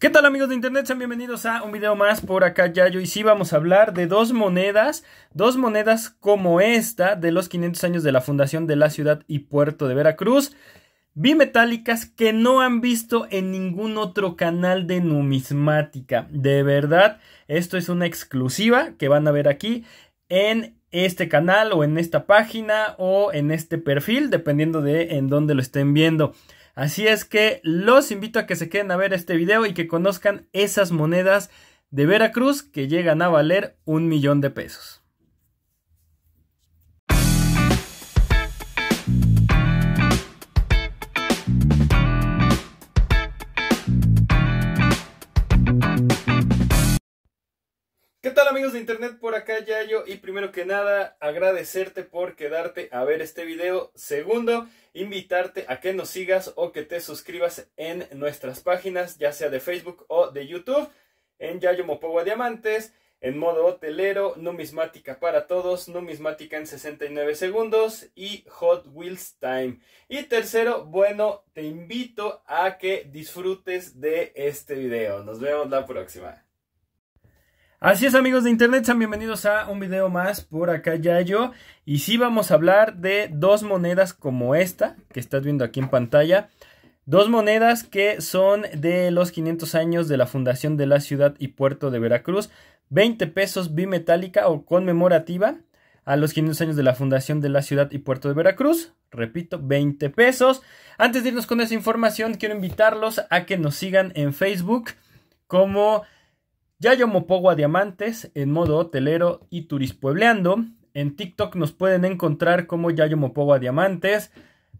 ¿Qué tal amigos de internet? Sean bienvenidos a un video más por acá Yayo y sí vamos a hablar de dos monedas, dos monedas como esta de los 500 años de la fundación de la ciudad y puerto de Veracruz, bimetálicas que no han visto en ningún otro canal de numismática. De verdad, esto es una exclusiva que van a ver aquí en este canal o en esta página o en este perfil, dependiendo de en dónde lo estén viendo. Así es que los invito a que se queden a ver este video y que conozcan esas monedas de Veracruz que llegan a valer un millón de pesos. Hola amigos de internet? Por acá Yayo y primero que nada agradecerte por quedarte a ver este video. Segundo, invitarte a que nos sigas o que te suscribas en nuestras páginas, ya sea de Facebook o de YouTube, en Yayo Mopogua Diamantes, en modo hotelero, numismática para todos, numismática en 69 segundos y Hot Wheels Time. Y tercero, bueno, te invito a que disfrutes de este video. Nos vemos la próxima. Así es amigos de internet, sean bienvenidos a un video más por acá yo y sí vamos a hablar de dos monedas como esta que estás viendo aquí en pantalla, dos monedas que son de los 500 años de la fundación de la ciudad y puerto de Veracruz, 20 pesos bimetálica o conmemorativa a los 500 años de la fundación de la ciudad y puerto de Veracruz. Repito, 20 pesos. Antes de irnos con esa información, quiero invitarlos a que nos sigan en Facebook como Yayo A Diamantes en modo hotelero y turispuebleando. En TikTok nos pueden encontrar como Yayo A Diamantes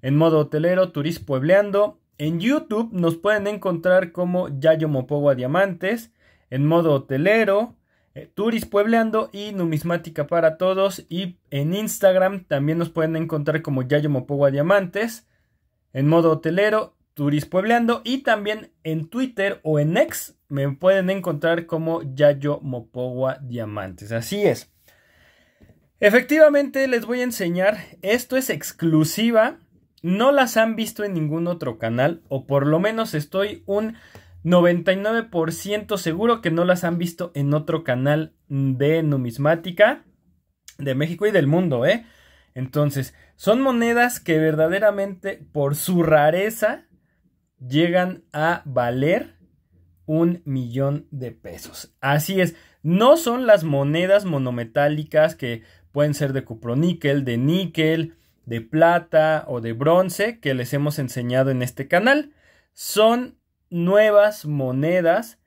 en modo hotelero, turispuebleando. En YouTube nos pueden encontrar como Yayo A Diamantes en modo hotelero, eh, Turis Puebleando y Numismática para Todos. Y en Instagram también nos pueden encontrar como Yayo A Diamantes en modo hotelero Puebleando y también en Twitter o en X me pueden encontrar como Yayo Mopogua Diamantes. Así es. Efectivamente les voy a enseñar, esto es exclusiva, no las han visto en ningún otro canal o por lo menos estoy un 99% seguro que no las han visto en otro canal de numismática de México y del mundo, ¿eh? Entonces, son monedas que verdaderamente por su rareza llegan a valer un millón de pesos. Así es, no son las monedas monometálicas que pueden ser de cuproníquel, de níquel, de plata o de bronce que les hemos enseñado en este canal. Son nuevas monedas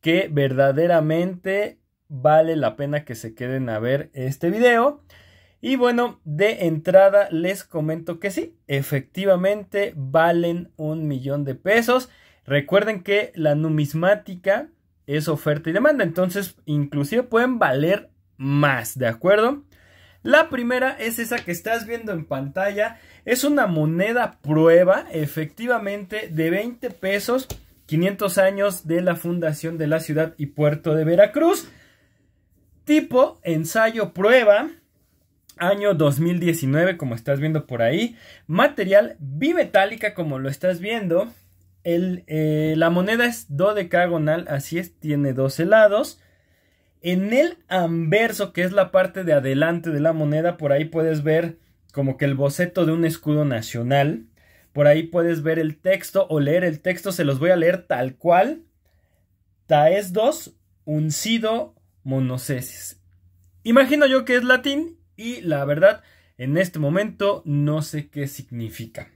que verdaderamente vale la pena que se queden a ver este video. Y bueno, de entrada les comento que sí, efectivamente valen un millón de pesos. Recuerden que la numismática es oferta y demanda, entonces inclusive pueden valer más, ¿de acuerdo? La primera es esa que estás viendo en pantalla, es una moneda prueba, efectivamente, de 20 pesos, 500 años de la fundación de la ciudad y puerto de Veracruz, tipo ensayo prueba, año 2019, como estás viendo por ahí. Material bimetálica, como lo estás viendo. Eh, la moneda es dodecagonal, así es, tiene 12 lados. En el anverso, que es la parte de adelante de la moneda, por ahí puedes ver como que el boceto de un escudo nacional. Por ahí puedes ver el texto o leer el texto, se los voy a leer tal cual. Taes dos uncido monocesis. Imagino yo que es latín y la verdad en este momento no sé qué significa.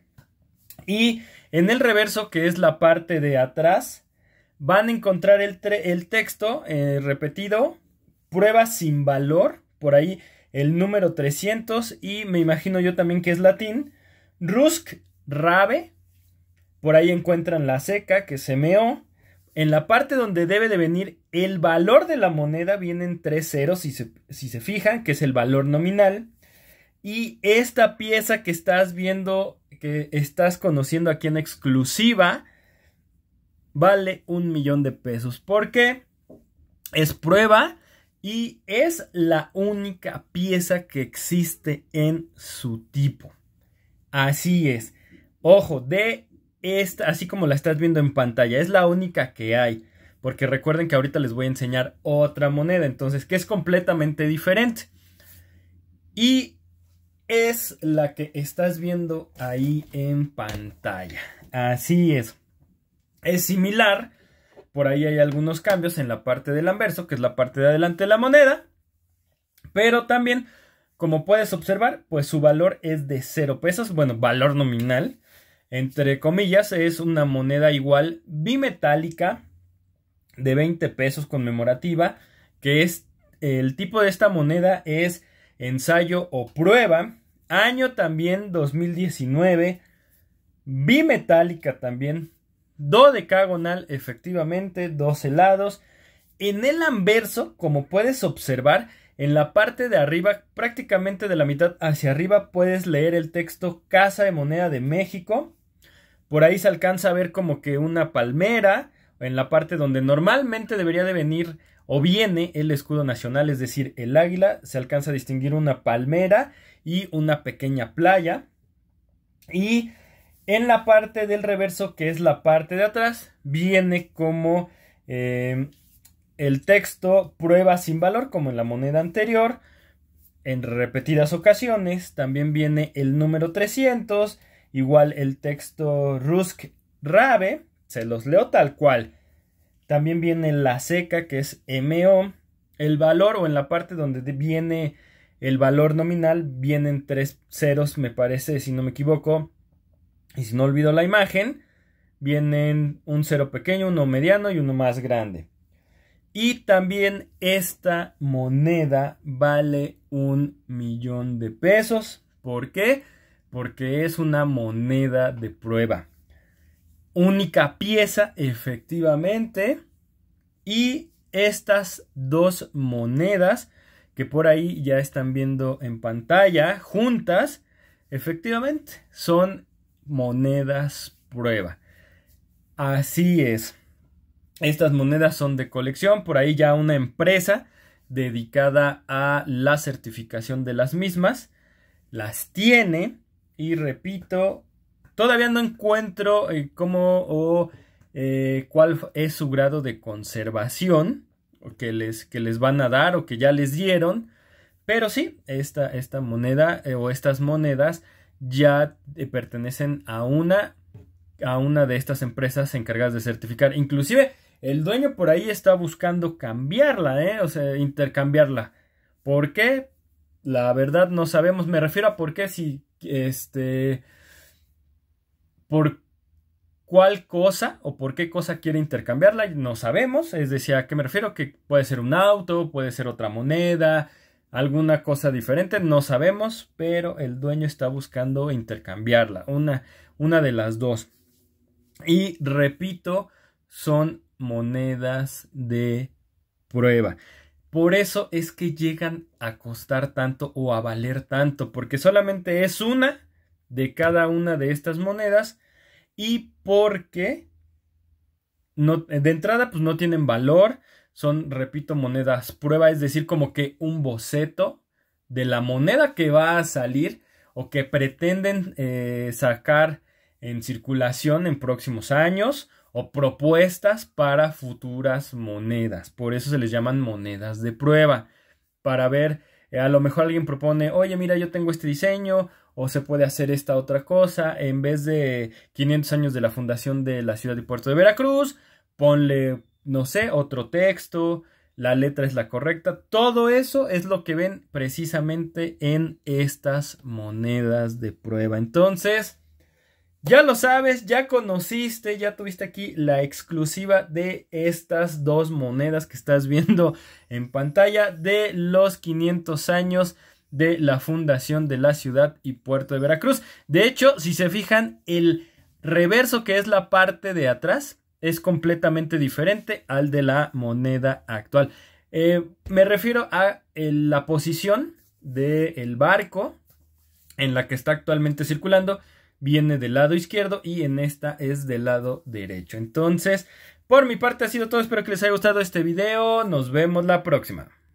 Y en el reverso, que es la parte de atrás, van a encontrar el, el texto eh, repetido, Prueba sin valor, por ahí el número 300 y me imagino yo también que es latín, Rusk Rabe, por ahí encuentran la seca que meó. En la parte donde debe de venir el valor de la moneda vienen tres ceros, si se, si se fijan, que es el valor nominal. Y esta pieza que estás viendo, que estás conociendo aquí en exclusiva, vale un millón de pesos. ¿Por qué? Es prueba y es la única pieza que existe en su tipo. Así es. Ojo, de así como la estás viendo en pantalla, es la única que hay. Porque recuerden que ahorita les voy a enseñar otra moneda, entonces que es completamente diferente. Y es la que estás viendo ahí en pantalla. Así es. Es similar. Por ahí hay algunos cambios en la parte del anverso, que es la parte de adelante de la moneda. Pero también, como puedes observar, pues su valor es de 0 pesos. Bueno, valor nominal entre comillas, es una moneda igual bimetálica de 20 pesos conmemorativa, que es el tipo de esta moneda es ensayo o prueba, año también 2019, bimetálica también, decagonal efectivamente, 12 helados, En el anverso, como puedes observar, en la parte de arriba, prácticamente de la mitad hacia arriba, puedes leer el texto Casa de Moneda de México. Por ahí se alcanza a ver como que una palmera en la parte donde normalmente debería de venir o viene el escudo nacional, es decir, el águila, se alcanza a distinguir una palmera y una pequeña playa. Y en la parte del reverso, que es la parte de atrás, viene como eh, el texto prueba sin valor como en la moneda anterior. En repetidas ocasiones también viene el número 300, igual el texto Rusk Rabe, se los leo tal cual. También viene la seca que es MO, el valor o en la parte donde viene el valor nominal vienen tres ceros, me parece, si no me equivoco. Y si no olvido la imagen, vienen un cero pequeño, uno mediano y uno más grande. Y también esta moneda vale un millón de pesos. ¿Por qué? Porque es una moneda de prueba. Única pieza, efectivamente. Y estas dos monedas que por ahí ya están viendo en pantalla juntas, efectivamente son monedas prueba. Así es. Estas monedas son de colección, por ahí ya una empresa dedicada a la certificación de las mismas las tiene y repito, todavía no encuentro eh, cómo o eh, cuál es su grado de conservación que les, que les van a dar o que ya les dieron, pero sí, esta, esta moneda eh, o estas monedas ya pertenecen a una a una de estas empresas encargadas de certificar. Inclusive el dueño por ahí está buscando cambiarla, ¿eh? O sea, intercambiarla. ¿Por qué? La verdad no sabemos. Me refiero a por qué si, este, por cuál cosa o por qué cosa quiere intercambiarla, no sabemos. Es decir, ¿a qué me refiero? Que puede ser un auto, puede ser otra moneda, alguna cosa diferente, no sabemos, pero el dueño está buscando intercambiarla, una, una de las dos. Y repito, son monedas de prueba. Por eso es que llegan a costar tanto o a valer tanto, porque solamente es una de cada una de estas monedas y porque no, de entrada pues no tienen valor, son, repito, monedas prueba, es decir, como que un boceto de la moneda que va a salir o que pretenden eh, sacar en circulación en próximos años o propuestas para futuras monedas. Por eso se les llaman monedas de prueba. Para ver, eh, a lo mejor alguien propone, oye, mira, yo tengo este diseño, o se puede hacer esta otra cosa. En vez de 500 años de la fundación de la ciudad de puerto de Veracruz, ponle, no sé, otro texto, la letra es la correcta. Todo eso es lo que ven precisamente en estas monedas de prueba. Entonces, ya lo sabes, ya conociste, ya tuviste aquí la exclusiva de estas dos monedas que estás viendo en pantalla de los 500 años de la fundación de la ciudad y puerto de Veracruz. De hecho, si se fijan, el reverso que es la parte de atrás es completamente diferente al de la moneda actual. Eh, me refiero a la posición del barco en la que está actualmente circulando viene del lado izquierdo y en esta es del lado derecho. Entonces, por mi parte ha sido todo, espero que les haya gustado este video, nos vemos la próxima.